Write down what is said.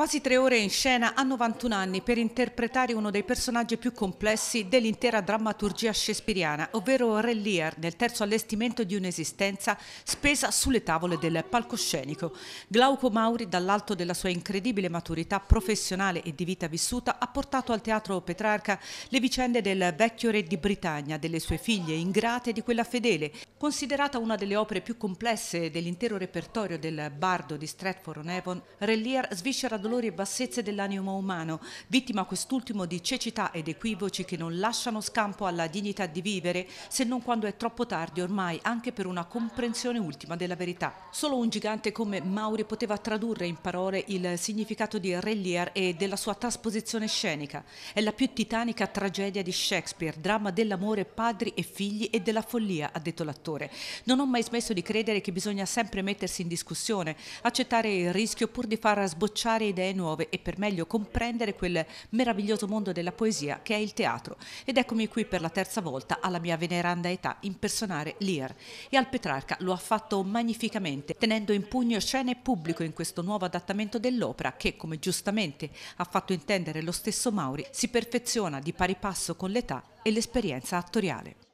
Quasi tre ore in scena a 91 anni per interpretare uno dei personaggi più complessi dell'intera drammaturgia shakespeariana, ovvero Re Lear, nel terzo allestimento di un'esistenza spesa sulle tavole del palcoscenico. Glauco Mauri, dall'alto della sua incredibile maturità professionale e di vita vissuta, ha portato al teatro Petrarca le vicende del vecchio re di Britannia, delle sue figlie ingrate e di quella fedele, considerata una delle opere più complesse dell'intero repertorio del bardo di Stratford-on-Avon, Re Lear sviscera dolorosamente dolori e bassezze dell'animo umano, vittima quest'ultimo di cecità ed equivoci che non lasciano scampo alla dignità di vivere, se non quando è troppo tardi ormai, anche per una comprensione ultima della verità. Solo un gigante come Mauri poteva tradurre in parole il significato di Relier e della sua trasposizione scenica. È la più titanica tragedia di Shakespeare, dramma dell'amore padri e figli e della follia, ha detto l'attore. Non ho mai smesso di credere che bisogna sempre mettersi in discussione, accettare il rischio pur di far sbocciare idee idee nuove e per meglio comprendere quel meraviglioso mondo della poesia che è il teatro. Ed eccomi qui per la terza volta alla mia veneranda età impersonare Lear. E al Petrarca lo ha fatto magnificamente, tenendo in pugno scene e pubblico in questo nuovo adattamento dell'opera che, come giustamente ha fatto intendere lo stesso Mauri, si perfeziona di pari passo con l'età e l'esperienza attoriale.